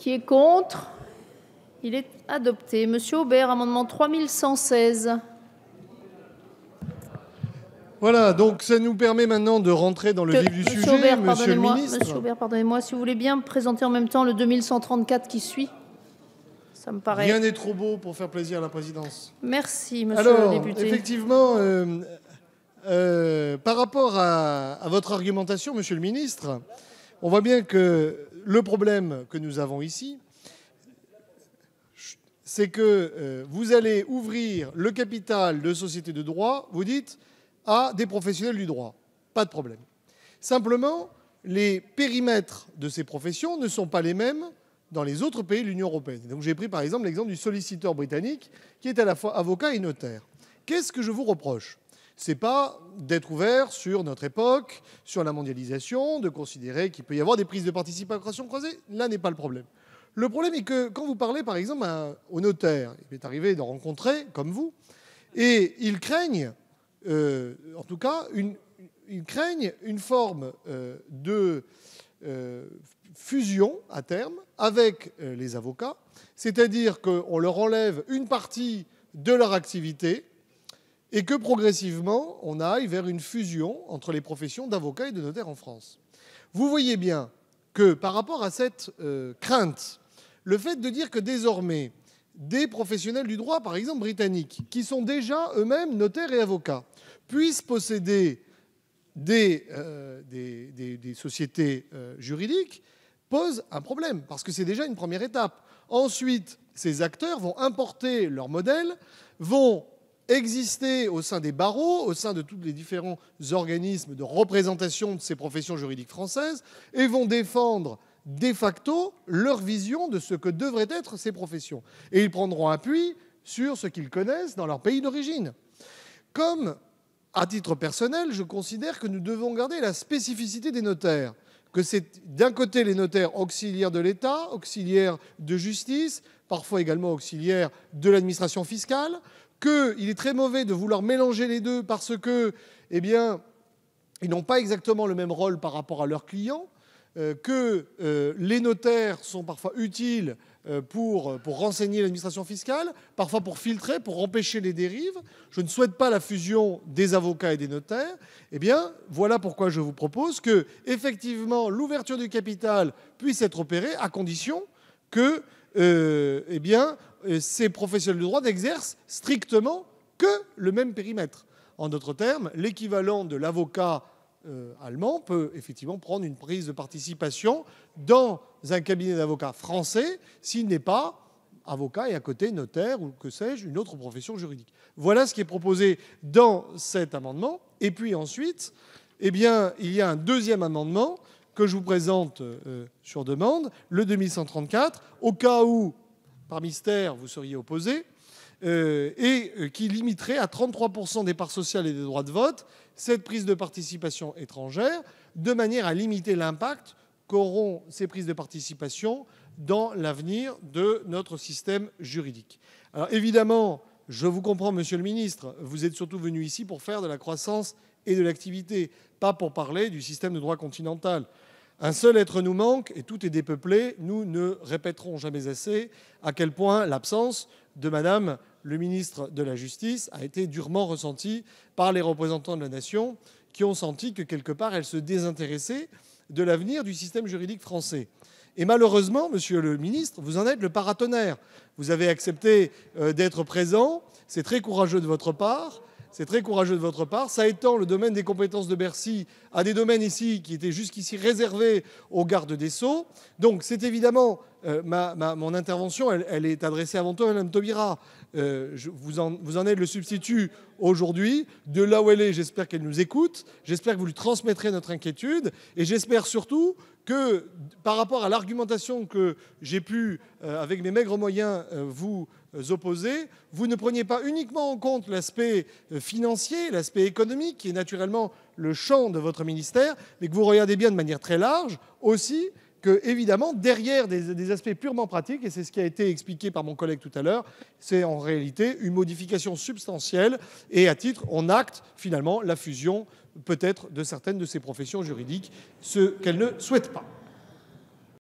Qui est contre Il est adopté. Monsieur Aubert, amendement 3116. Voilà, donc ça nous permet maintenant de rentrer dans le vif du sujet, monsieur le ministre. Monsieur Aubert, pardonnez-moi, si vous voulez bien présenter en même temps le 2134 qui suit. Ça me paraît... Rien n'est trop beau pour faire plaisir à la présidence. Merci, monsieur le député. Effectivement, euh, euh, par rapport à, votre argumentation, monsieur le ministre, on voit bien que le problème que nous avons ici, c'est que euh, vous allez ouvrir le capital de sociétés de droit, vous dites, à des professionnels du droit. Pas de problème. Simplement, les périmètres de ces professions ne sont pas les mêmes dans les autres pays de l'Union européenne. j'ai pris par exemple l'exemple du solliciteur britannique qui est à la fois avocat et notaire. Qu'est-ce que je vous reproche c'est pas d'être ouvert sur notre époque, sur la mondialisation, de considérer qu'il peut y avoir des prises de participation croisées. Là n'est pas le problème. Le problème est que quand vous parlez par exemple au aux notaires, il m'est arrivé d'en rencontrer comme vous, et ils craignent, euh, en tout cas, une, une forme euh, de euh, fusion à terme avec les avocats, c'est-à-dire qu'on leur enlève une partie de leur activité et que progressivement, on aille vers une fusion entre les professions d'avocat et de notaire en France. Vous voyez bien que par rapport à cette euh, crainte, le fait de dire que désormais, des professionnels du droit, par exemple britanniques, qui sont déjà eux-mêmes notaires et avocats, puissent posséder des, euh, sociétés euh, juridiques, pose un problème, parce que c'est déjà une première étape. Ensuite, ces acteurs vont importer leur modèle, vont exister au sein des barreaux, au sein de tous les différents organismes de représentation de ces professions juridiques françaises, et vont défendre de facto leur vision de ce que devraient être ces professions. Et ils prendront appui sur ce qu'ils connaissent dans leur pays d'origine. Comme, à titre personnel, je considère que nous devons garder la spécificité des notaires, que c'est d'un côté les notaires auxiliaires de l'État, auxiliaires de justice, parfois également auxiliaires de l'administration fiscale, qu'il est très mauvais de vouloir mélanger les deux parce que, eh bien, ils n'ont pas exactement le même rôle par rapport à leurs clients, euh, que euh, les notaires sont parfois utiles euh, pour, pour renseigner l'administration fiscale, parfois pour filtrer, pour empêcher les dérives. Je ne souhaite pas la fusion des avocats et des notaires. Eh bien, voilà pourquoi je vous propose que, effectivement, l'ouverture du capital puisse être opérée à condition que euh, eh bien, euh, ces professionnels de droit n'exercent strictement que le même périmètre. En d'autres termes, l'équivalent de l'avocat euh, allemand peut effectivement prendre une prise de participation dans un cabinet d'avocats français s'il n'est pas avocat et à côté notaire ou que sais-je, une autre profession juridique. Voilà ce qui est proposé dans cet amendement. Et puis ensuite, eh bien, il y a un deuxième amendement que je vous présente euh, sur demande, le 2134, au cas où, par mystère, vous seriez opposé, euh, et euh, qui limiterait à 33% des parts sociales et des droits de vote cette prise de participation étrangère, de manière à limiter l'impact qu'auront ces prises de participation dans l'avenir de notre système juridique. Alors évidemment, je vous comprends, Monsieur le Ministre, vous êtes surtout venu ici pour faire de la croissance et de l'activité, pas pour parler du système de droit continental. Un seul être nous manque et tout est dépeuplé. Nous ne répéterons jamais assez à quel point l'absence de Madame le ministre de la Justice a été durement ressentie par les représentants de la nation qui ont senti que quelque part elle se désintéressait de l'avenir du système juridique français. Et malheureusement, monsieur le ministre, vous en êtes le paratonnerre. Vous avez accepté euh, d'être présent, c'est très courageux de votre part, c'est très courageux de votre part. Ça étend le domaine des compétences de Bercy à des domaines ici qui étaient jusqu'ici réservés aux gardes des Sceaux. Donc c'est évidemment euh, ma, mon intervention, elle, est adressée avant tout à Mme Taubira. Euh, je, vous, en, vous en êtes le substitut aujourd'hui. De là où elle est, j'espère qu'elle nous écoute. J'espère que vous lui transmettrez notre inquiétude. Et j'espère surtout que, par rapport à l'argumentation que j'ai pu, euh, avec mes maigres moyens, vous opposer, vous ne preniez pas uniquement en compte l'aspect financier, l'aspect économique, qui est naturellement le champ de votre ministère, mais que vous regardez bien de manière très large aussi que, évidemment, derrière des, aspects purement pratiques, et c'est ce qui a été expliqué par mon collègue tout à l'heure, c'est en réalité une modification substantielle, et à titre, on acte finalement la fusion peut-être de certaines de ces professions juridiques, ce qu'elles ne souhaitent pas.